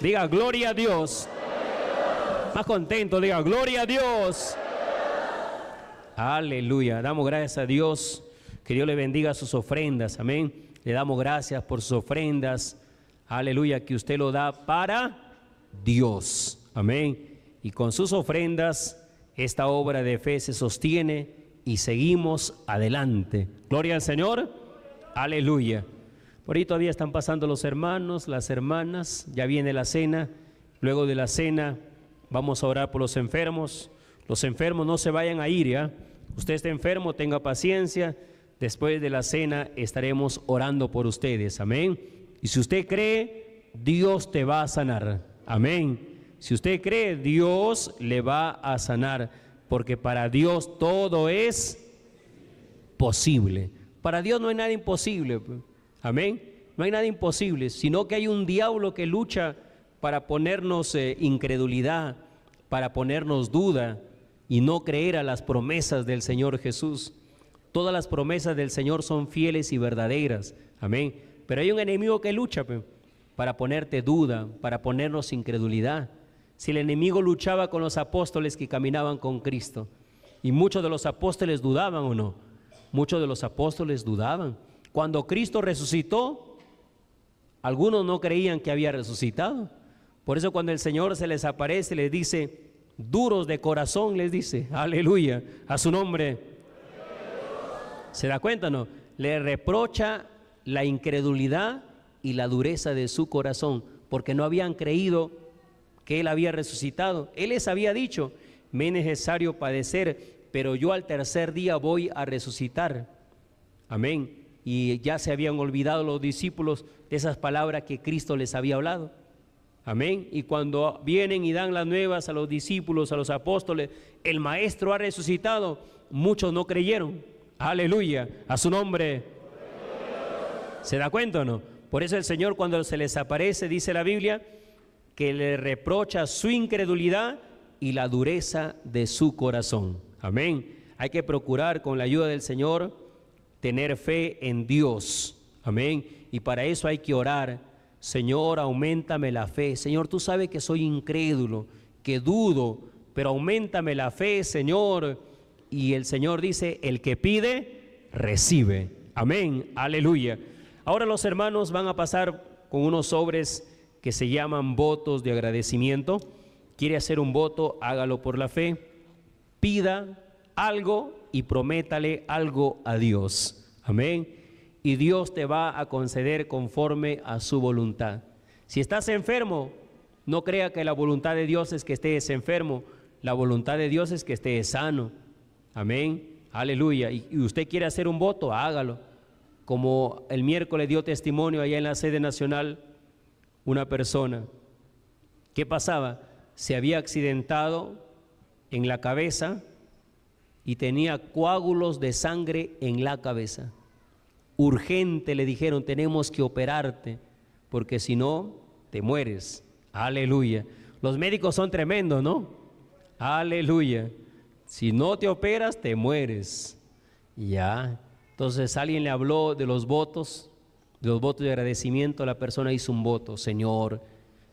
Diga gloria a Dios. Más contento, diga gloria a Dios. Aleluya. Damos gracias a Dios. Que Dios le bendiga sus ofrendas. Amén. Le damos gracias por sus ofrendas. Aleluya, que usted lo da para Dios. Amén. Y con sus ofrendas, esta obra de fe se sostiene y seguimos adelante. Gloria al Señor. Aleluya. Por ahí todavía están pasando los hermanos, las hermanas, ya viene la cena. Luego de la cena vamos a orar por los enfermos. Los enfermos no se vayan a ir, Usted está enfermo, tenga paciencia. Después de la cena estaremos orando por ustedes, amén. Y si usted cree, Dios te va a sanar, amén. Si usted cree, Dios le va a sanar, porque para Dios todo es posible. Para Dios no hay nada imposible. Pues. Amén. No hay nada imposible, sino que hay un diablo que lucha para ponernos eh, incredulidad, para ponernos duda y no creer a las promesas del Señor Jesús. Todas las promesas del Señor son fieles y verdaderas. Amén. Pero hay un enemigo que lucha para ponerte duda, para ponernos incredulidad. Si el enemigo luchaba con los apóstoles que caminaban con Cristo, y muchos de los apóstoles dudaban o no, muchos de los apóstoles dudaban cuando Cristo resucitó, algunos no creían que había resucitado. Por eso cuando el Señor se les aparece, les dice, duros de corazón, les dice, aleluya, a su nombre. ¿Se da cuenta no? Le reprocha la incredulidad y la dureza de su corazón, porque no habían creído que Él había resucitado. Él les había dicho, me es necesario padecer, pero yo al tercer día voy a resucitar. Amén y ya se habían olvidado los discípulos de esas palabras que Cristo les había hablado. Amén. Y cuando vienen y dan las nuevas a los discípulos, a los apóstoles, el Maestro ha resucitado, muchos no creyeron. Aleluya, a su nombre. ¿Se da cuenta o no? Por eso el Señor cuando se les aparece, dice la Biblia, que le reprocha su incredulidad y la dureza de su corazón. Amén. Hay que procurar con la ayuda del Señor tener fe en Dios. Amén. Y para eso hay que orar. Señor, aumentame la fe. Señor, tú sabes que soy incrédulo, que dudo, pero aumentame la fe, Señor. Y el Señor dice, el que pide, recibe. Amén. Aleluya. Ahora los hermanos van a pasar con unos sobres que se llaman votos de agradecimiento. Quiere hacer un voto, hágalo por la fe. Pida algo y prométale algo a Dios. Amén. Y Dios te va a conceder conforme a su voluntad. Si estás enfermo, no crea que la voluntad de Dios es que estés enfermo. La voluntad de Dios es que estés sano. Amén. Aleluya. Y, usted quiere hacer un voto, hágalo. Como el miércoles dio testimonio allá en la sede nacional una persona. ¿Qué pasaba? Se había accidentado en la cabeza y tenía coágulos de sangre en la cabeza. Urgente le dijeron, tenemos que operarte, porque si no, te mueres. Aleluya. Los médicos son tremendos, ¿no? Aleluya. Si no te operas, te mueres. Ya. Entonces alguien le habló de los votos, de los votos de agradecimiento. La persona hizo un voto, Señor,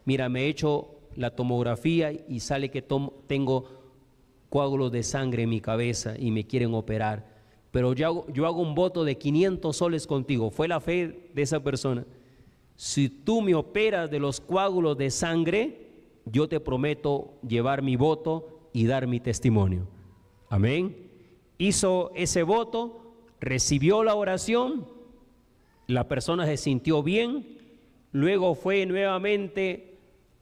mira, me he hecho la tomografía y sale que tengo coágulos de sangre en mi cabeza y me quieren operar. Pero yo hago, yo hago un voto de 500 soles contigo. Fue la fe de esa persona. Si tú me operas de los coágulos de sangre, yo te prometo llevar mi voto y dar mi testimonio. Amén. Hizo ese voto, recibió la oración, la persona se sintió bien, luego fue nuevamente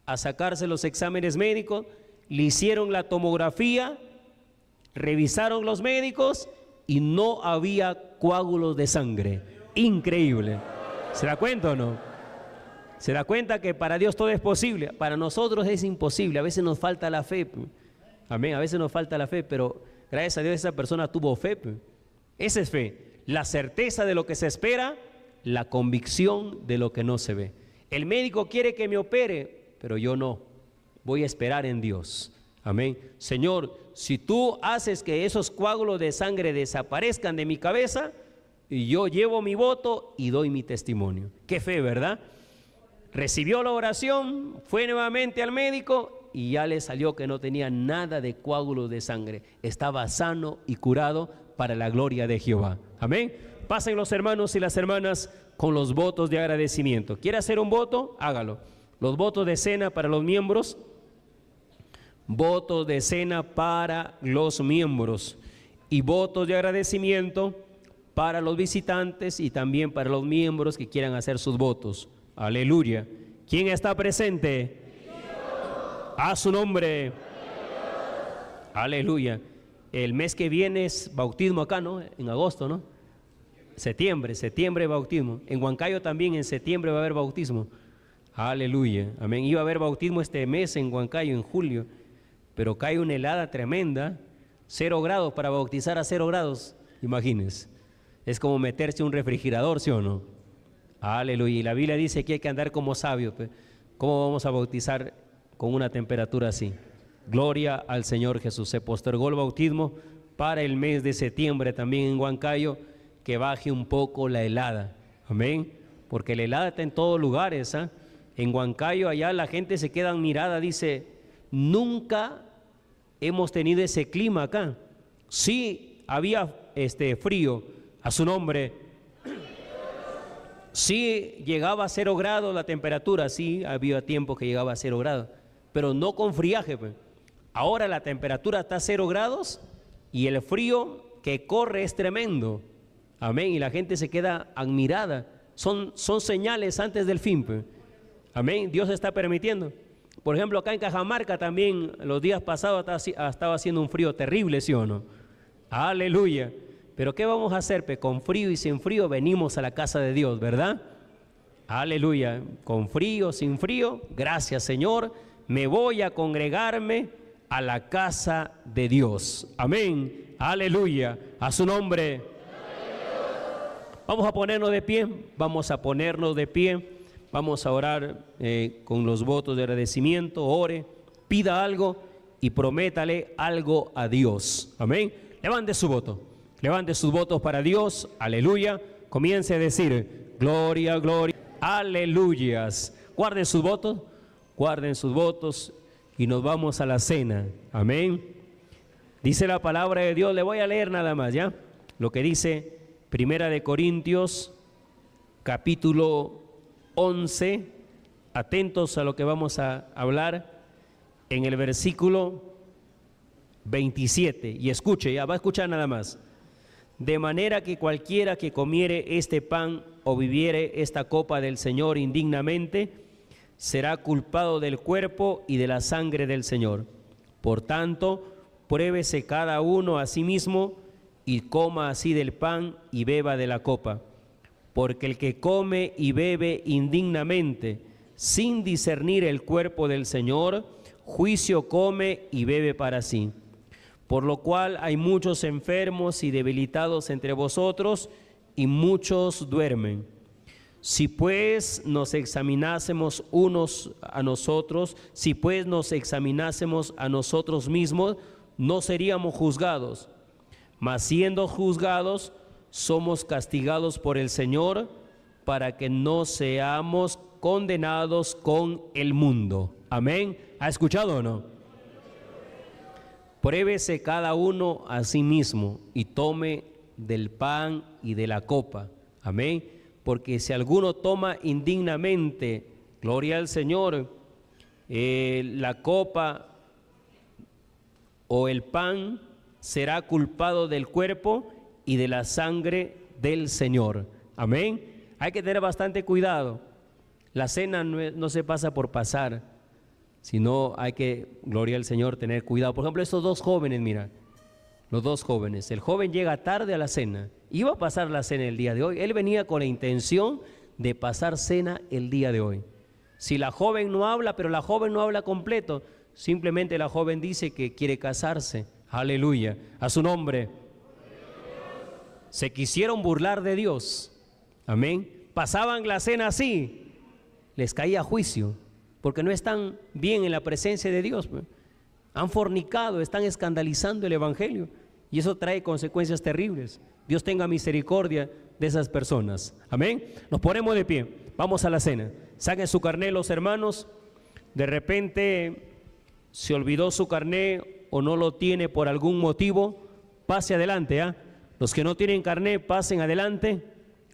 a sacarse los exámenes médicos le hicieron la tomografía, revisaron los médicos y no había coágulos de sangre. Increíble. ¿Se da cuenta o no? Se da cuenta que para Dios todo es posible, para nosotros es imposible, a veces nos falta la fe. Amén, a veces nos falta la fe, pero gracias a Dios esa persona tuvo fe. Esa es fe, la certeza de lo que se espera, la convicción de lo que no se ve. El médico quiere que me opere, pero yo no voy a esperar en Dios. Amén. Señor, si tú haces que esos coágulos de sangre desaparezcan de mi cabeza, yo llevo mi voto y doy mi testimonio. Qué fe, ¿verdad? Recibió la oración, fue nuevamente al médico y ya le salió que no tenía nada de coágulos de sangre. Estaba sano y curado para la gloria de Jehová. Amén. Pasen los hermanos y las hermanas con los votos de agradecimiento. ¿Quiere hacer un voto? Hágalo. Los votos de cena para los miembros votos de cena para los miembros y votos de agradecimiento para los visitantes y también para los miembros que quieran hacer sus votos. Aleluya. ¿Quién está presente? A su nombre. Aleluya. El mes que viene es bautismo acá, ¿no? En agosto, ¿no? Septiembre, septiembre bautismo. En Huancayo también en septiembre va a haber bautismo. Aleluya. Amén. Iba a haber bautismo este mes en Huancayo, en julio pero cae una helada tremenda, cero grados, para bautizar a cero grados, imagínense. Es como meterse un refrigerador, ¿sí o no? Aleluya. Y la Biblia dice que hay que andar como sabios. ¿Cómo vamos a bautizar con una temperatura así? Gloria al Señor Jesús. Se postergó el bautismo para el mes de septiembre también en Huancayo, que baje un poco la helada. Amén. Porque la helada está en todos lugares. ¿ah? En Huancayo, allá la gente se queda mirada, dice, nunca hemos tenido ese clima acá. Sí había este frío, a su nombre. Sí llegaba a cero grados la temperatura, sí había tiempo que llegaba a cero grados, pero no con friaje. Pues. Ahora la temperatura está a cero grados y el frío que corre es tremendo. Amén. Y la gente se queda admirada. Son, son señales antes del fin. Pues. Amén. Dios está permitiendo. Por ejemplo, acá en Cajamarca también los días pasados ah, estaba haciendo un frío terrible, ¿sí o no? Aleluya. Pero ¿qué vamos a hacer? Pues Con frío y sin frío venimos a la casa de Dios, ¿verdad? Aleluya. Con frío, sin frío, gracias Señor, me voy a congregarme a la casa de Dios. Amén. Aleluya. A su nombre. Vamos a ponernos de pie. Vamos a ponernos de pie. Vamos a orar eh, con los votos de agradecimiento, ore, pida algo y prométale algo a Dios. Amén. Levante su voto. Levante sus votos para Dios. Aleluya. Comience a decir, gloria, gloria. Aleluyas. Guarden sus votos. Guarden sus votos y nos vamos a la cena. Amén. Dice la palabra de Dios. Le voy a leer nada más, ¿ya? Lo que dice Primera de Corintios, capítulo 11, atentos a lo que vamos a hablar en el versículo 27. Y escuche, ya va a escuchar nada más. De manera que cualquiera que comiere este pan o viviere esta copa del Señor indignamente, será culpado del cuerpo y de la sangre del Señor. Por tanto, pruébese cada uno a sí mismo y coma así del pan y beba de la copa porque el que come y bebe indignamente, sin discernir el cuerpo del Señor, juicio come y bebe para sí. Por lo cual hay muchos enfermos y debilitados entre vosotros, y muchos duermen. Si pues nos examinásemos unos a nosotros, si pues nos examinásemos a nosotros mismos, no seríamos juzgados. Mas siendo juzgados, somos castigados por el Señor para que no seamos condenados con el mundo. Amén. ¿Ha escuchado o no? Pruébese cada uno a sí mismo y tome del pan y de la copa. Amén. Porque si alguno toma indignamente, gloria al Señor, eh, la copa o el pan, será culpado del cuerpo y de la sangre del Señor. Amén. Hay que tener bastante cuidado. La cena no, se pasa por pasar, sino hay que, gloria al Señor, tener cuidado. Por ejemplo, estos dos jóvenes, mira, los dos jóvenes. El joven llega tarde a la cena. Iba a pasar la cena el día de hoy. Él venía con la intención de pasar cena el día de hoy. Si la joven no habla, pero la joven no habla completo, simplemente la joven dice que quiere casarse. Aleluya. A su nombre se quisieron burlar de Dios. Amén. Pasaban la cena así, les caía juicio, porque no están bien en la presencia de Dios. Pues. Han fornicado, están escandalizando el Evangelio y eso trae consecuencias terribles. Dios tenga misericordia de esas personas. Amén. Nos ponemos de pie, vamos a la cena. Saquen su carné los hermanos. De repente se olvidó su carné o no lo tiene por algún motivo. Pase adelante, ¿ah? Los que no tienen carnet, pasen adelante.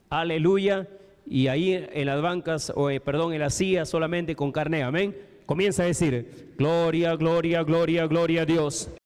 Aleluya. Y ahí en las bancas, o, eh, perdón, en la silla solamente con carnet. Amén. Comienza a decir, gloria, gloria, gloria, gloria a Dios.